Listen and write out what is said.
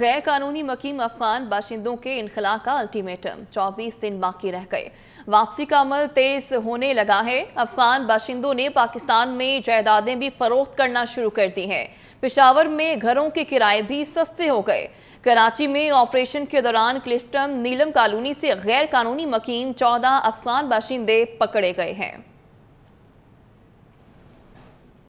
गैर कानूनी मकीम अफगान बाशिंदों के इनखला का अल्टीमेटम 24 दिन बाकी रह गए वापसी का अमल तेज होने लगा है अफगान बाशिंदों ने पाकिस्तान में जायदादें भी फरोख्त करना शुरू कर दी हैं पिशावर में घरों के किराए भी सस्ते हो गए कराची में ऑपरेशन के दौरान क्लिफ्टम नीलम कॉलोनी से गैर कानूनी मकीम चौदह अफगान बाशिंदे पकड़े गए हैं